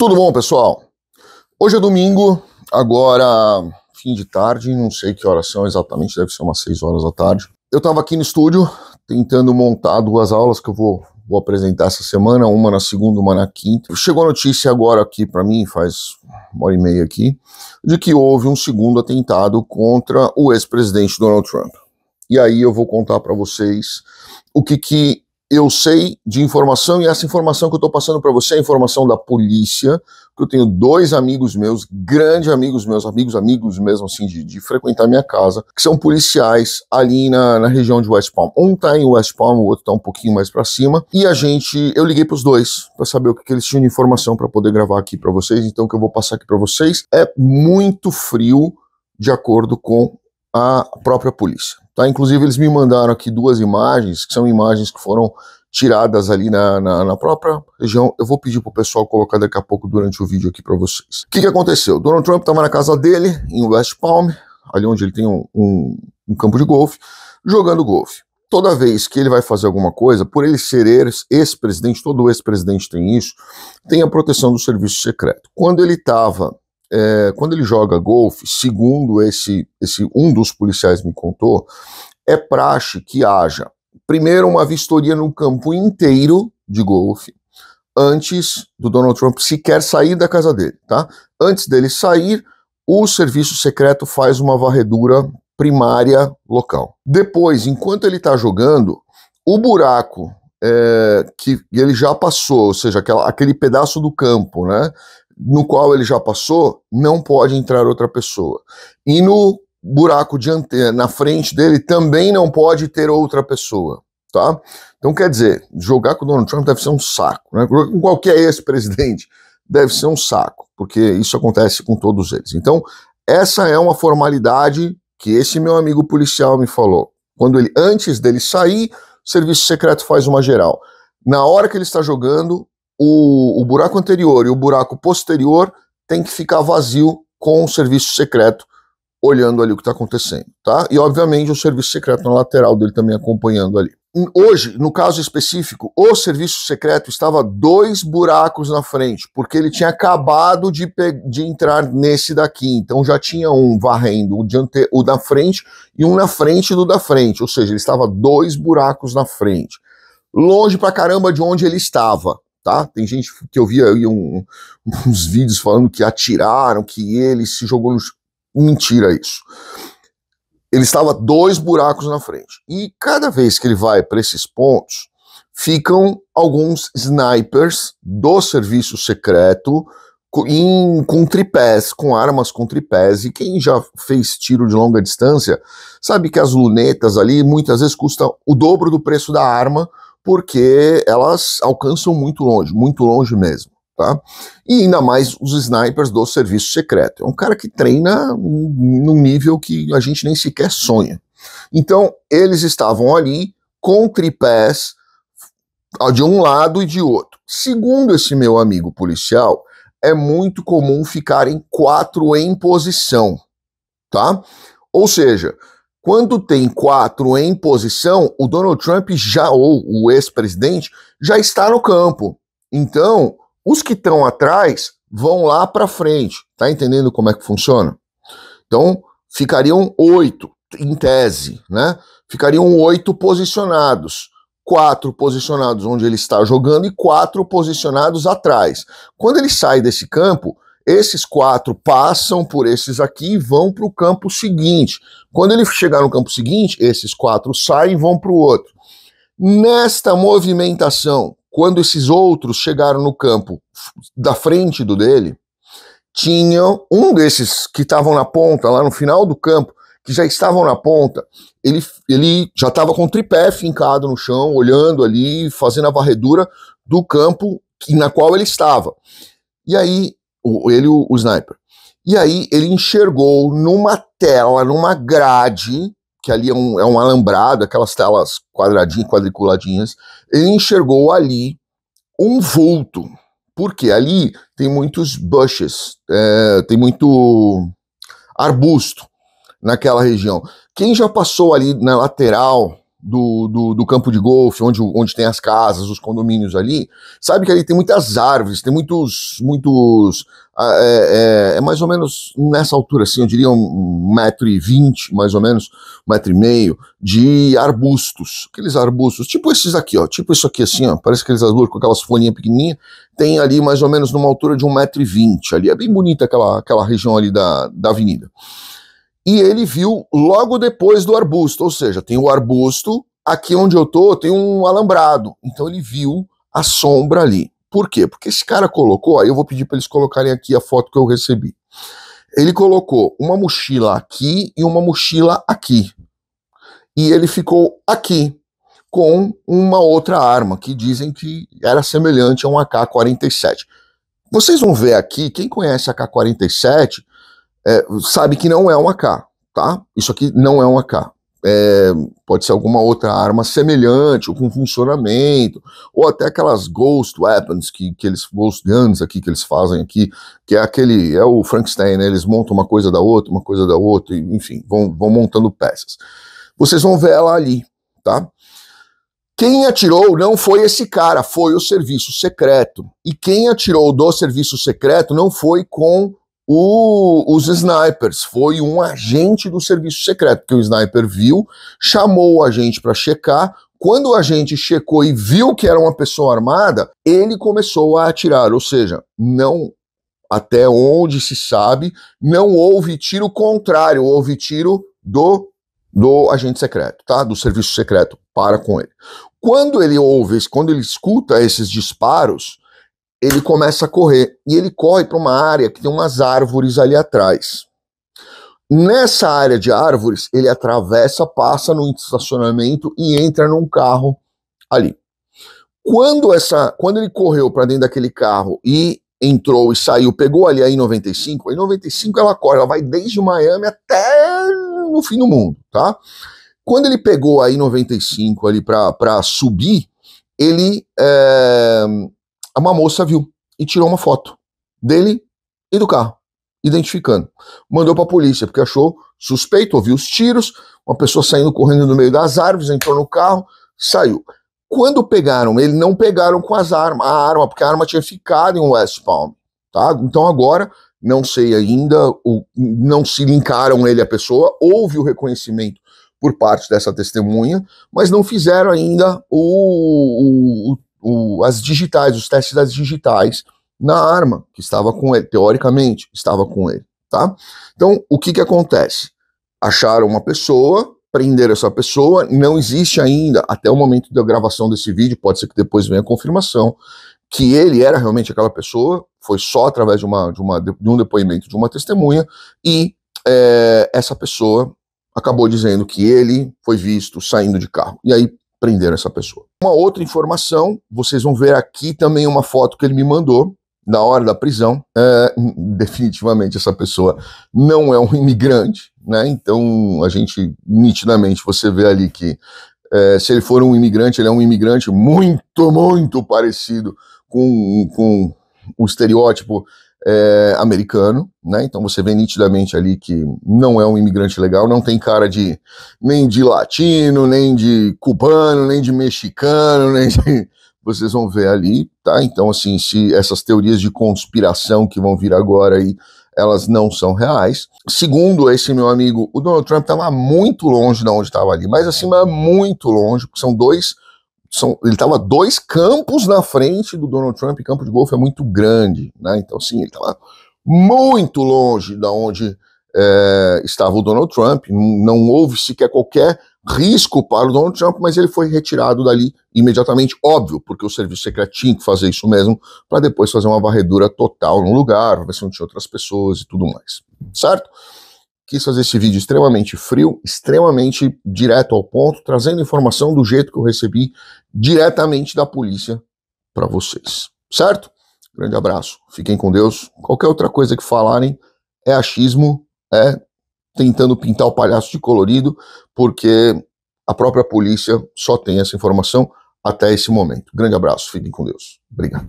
Tudo bom, pessoal? Hoje é domingo, agora fim de tarde, não sei que horas são exatamente, deve ser umas 6 horas da tarde. Eu estava aqui no estúdio tentando montar duas aulas que eu vou, vou apresentar essa semana, uma na segunda, uma na quinta. Chegou a notícia agora aqui para mim, faz uma hora e meia aqui, de que houve um segundo atentado contra o ex-presidente Donald Trump. E aí eu vou contar para vocês o que, que eu sei de informação e essa informação que eu estou passando para você é informação da polícia, que eu tenho dois amigos meus, grandes amigos meus, amigos, amigos mesmo assim, de, de frequentar minha casa, que são policiais ali na, na região de West Palm. Um está em West Palm, o outro está um pouquinho mais para cima, e a gente, eu liguei para os dois para saber o que, que, eles tinham de informação para poder gravar aqui para vocês, então o que eu vou passar aqui para vocês é muito frio de acordo com a própria polícia. Tá? Inclusive, eles me mandaram aqui duas imagens, que são imagens que foram tiradas ali na, na, na própria região. Eu vou pedir para o pessoal colocar daqui a pouco durante o vídeo aqui para vocês. O que, que aconteceu? Donald Trump estava na casa dele, em West Palm, ali onde ele tem um, um, um campo de golfe, jogando golfe toda vez que ele vai fazer alguma coisa, por ele ser ex-presidente, todo ex-presidente tem isso, tem a proteção do serviço secreto. Quando ele estava é, quando ele joga golfe, segundo esse, esse um dos policiais me contou, é praxe que haja primeiro uma vistoria no campo inteiro de golfe antes do Donald Trump sequer sair da casa dele, tá? Antes dele sair, o serviço secreto faz uma varredura primária local. Depois, enquanto ele está jogando, o buraco é, que ele já passou, ou seja, aquela, aquele pedaço do campo, né? no qual ele já passou, não pode entrar outra pessoa. E no buraco dianteiro, na frente dele, também não pode ter outra pessoa, tá? Então, quer dizer, jogar com o Donald Trump deve ser um saco, né? Com qualquer ex-presidente deve ser um saco, porque isso acontece com todos eles. Então, essa é uma formalidade que esse meu amigo policial me falou. Quando ele, antes dele sair, o serviço secreto faz uma geral. Na hora que ele está jogando, o, o buraco anterior e o buraco posterior tem que ficar vazio com o serviço secreto olhando ali o que está acontecendo, tá? E obviamente o serviço secreto na lateral dele também acompanhando ali. Hoje, no caso específico, o serviço secreto estava dois buracos na frente, porque ele tinha acabado de, de entrar nesse daqui. Então já tinha um varrendo o, diante o da frente e um na frente do da frente, ou seja, ele estava dois buracos na frente. Longe pra caramba de onde ele estava tá? Tem gente que eu vi aí um, uns vídeos falando que atiraram, que ele se jogou no. Mentira isso. Ele estava dois buracos na frente. E cada vez que ele vai para esses pontos, ficam alguns snipers do serviço secreto em, com tripés, com armas com tripés. E quem já fez tiro de longa distância sabe que as lunetas ali muitas vezes custam o dobro do preço da arma porque elas alcançam muito longe, muito longe mesmo. Tá? E ainda mais os snipers do serviço secreto. É um cara que treina num nível que a gente nem sequer sonha. Então, eles estavam ali com tripés de um lado e de outro. Segundo esse meu amigo policial, é muito comum ficarem quatro em posição, tá? Ou seja, quando tem quatro em posição, o Donald Trump já, ou o ex-presidente, já está no campo. Então, os que estão atrás vão lá para frente. Tá entendendo como é que funciona? Então, ficariam oito, em tese, né? Ficariam oito posicionados. Quatro posicionados onde ele está jogando e quatro posicionados atrás. Quando ele sai desse campo, esses quatro passam por esses aqui e vão para o campo seguinte. Quando ele chegar no campo seguinte, esses quatro saem e vão para o outro. Nesta movimentação, quando esses outros chegaram no campo da frente do dele, tinham um desses que estavam na ponta, lá no final do campo, que já estavam na ponta, ele, ele já estava com o tripé fincado no chão, olhando ali, fazendo a varredura do campo na qual ele estava. E aí o, ele, o, o sniper. E aí ele enxergou numa tela, numa grade, que ali é um, é um alambrado, aquelas telas quadradinhas, quadriculadinhas, ele enxergou ali um vulto. Porque ali tem muitos bushes, é, tem muito arbusto naquela região. Quem já passou ali na lateral do, do, do, campo de golfe, onde, onde tem as casas, os condomínios ali, sabe que ali tem muitas árvores, tem muitos. muitos ah, é, é, é mais ou menos nessa altura, assim, eu diria um metro e vinte, mais ou menos, um metro e meio, de arbustos. Aqueles arbustos, tipo esses aqui, ó, tipo isso aqui, assim, ó, parece aqueles arbustos com aquelas folhinhas pequenininhas, tem ali mais ou menos numa altura de um metro e vinte ali. É bem bonita aquela, aquela região ali da, da avenida e ele viu logo depois do arbusto, ou seja, tem o arbusto, aqui onde eu tô tem um alambrado, então ele viu a sombra ali. Por quê? Porque esse cara colocou, aí eu vou pedir para eles colocarem aqui a foto que eu recebi. Ele colocou uma mochila aqui e uma mochila aqui. E ele ficou aqui com uma outra arma que dizem que era semelhante a um AK-47. Vocês vão ver aqui, quem conhece AK-47, é, sabe que não é um AK, tá? Isso aqui não é um AK. É, pode ser alguma outra arma semelhante, ou com funcionamento, ou até aquelas ghost weapons que, que eles, ghost guns aqui que eles fazem aqui, que é aquele, é o Frankenstein, né? Eles montam uma coisa da outra, uma coisa da outra, e, enfim, vão, vão montando peças. Vocês vão ver ela ali, tá? Quem atirou não foi esse cara, foi o serviço secreto. E quem atirou do serviço secreto não foi com o, os snipers. Foi um agente do serviço secreto que o sniper viu, chamou o agente para checar. Quando o agente checou e viu que era uma pessoa armada, ele começou a atirar. Ou seja, não até onde se sabe, não houve tiro contrário, houve tiro do do agente secreto, tá? Do serviço secreto. Para com ele. Quando ele ouve, quando ele escuta esses disparos, ele começa a correr e ele corre para uma área que tem umas árvores ali atrás. Nessa área de árvores, ele atravessa, passa no estacionamento e entra num carro ali. Quando essa, quando ele correu para dentro daquele carro e entrou e saiu, pegou ali a I-95, a I-95 ela corre, ela vai desde Miami até no fim do mundo, tá? Quando ele pegou a I-95 ali para subir, ele é, uma moça viu e tirou uma foto dele e do carro, identificando. Mandou para a polícia, porque achou suspeito, ouviu os tiros, uma pessoa saindo correndo no meio das árvores, entrou no carro, saiu. Quando pegaram ele, não pegaram com as armas, a arma, porque a arma tinha ficado em West Palm, tá? Então agora, não sei ainda, o, não se linkaram ele a pessoa, houve o reconhecimento por parte dessa testemunha, mas não fizeram ainda o, o, o, as digitais, os testes das digitais na arma que estava com ele, teoricamente estava com ele, tá? Então, o que que acontece? Acharam uma pessoa, prenderam essa pessoa, não existe ainda, até o momento da gravação desse vídeo, pode ser que depois venha a confirmação, que ele era realmente aquela pessoa, foi só através de, uma, de, uma, de um depoimento de uma testemunha, e é, essa pessoa acabou dizendo que ele foi visto saindo de carro. E aí prenderam essa pessoa. Uma outra informação, vocês vão ver aqui também uma foto que ele me mandou na hora da prisão. É, definitivamente essa pessoa não é um imigrante, né? Então a gente nitidamente você vê ali que é, se ele for um imigrante, ele é um imigrante muito, muito parecido com, com o estereótipo é, americano, né? Então você vê nitidamente ali que não é um imigrante legal, não tem cara de nem de latino, nem de cubano, nem de mexicano, nem de... vocês vão ver ali, tá? Então assim, se essas teorias de conspiração que vão vir agora aí, elas não são reais. Segundo esse meu amigo, o Donald Trump estava muito longe de onde estava ali, mas assim, muito longe, porque são dois são, ele estava dois campos na frente do Donald Trump, e campo de golfe é muito grande, né? Então, sim, ele estava muito longe da onde é, estava o Donald Trump, não houve sequer qualquer risco para o Donald Trump, mas ele foi retirado dali imediatamente, óbvio, porque o serviço secreto tinha que fazer isso mesmo, para depois fazer uma varredura total no lugar, ver se não tinha outras pessoas e tudo mais, certo? quis fazer esse vídeo extremamente frio, extremamente direto ao ponto, trazendo informação do jeito que eu recebi diretamente da polícia para vocês. Certo? Grande abraço. Fiquem com Deus. Qualquer outra coisa que falarem é achismo, é tentando pintar o palhaço de colorido, porque a própria polícia só tem essa informação até esse momento. Grande abraço. Fiquem com Deus. Obrigado.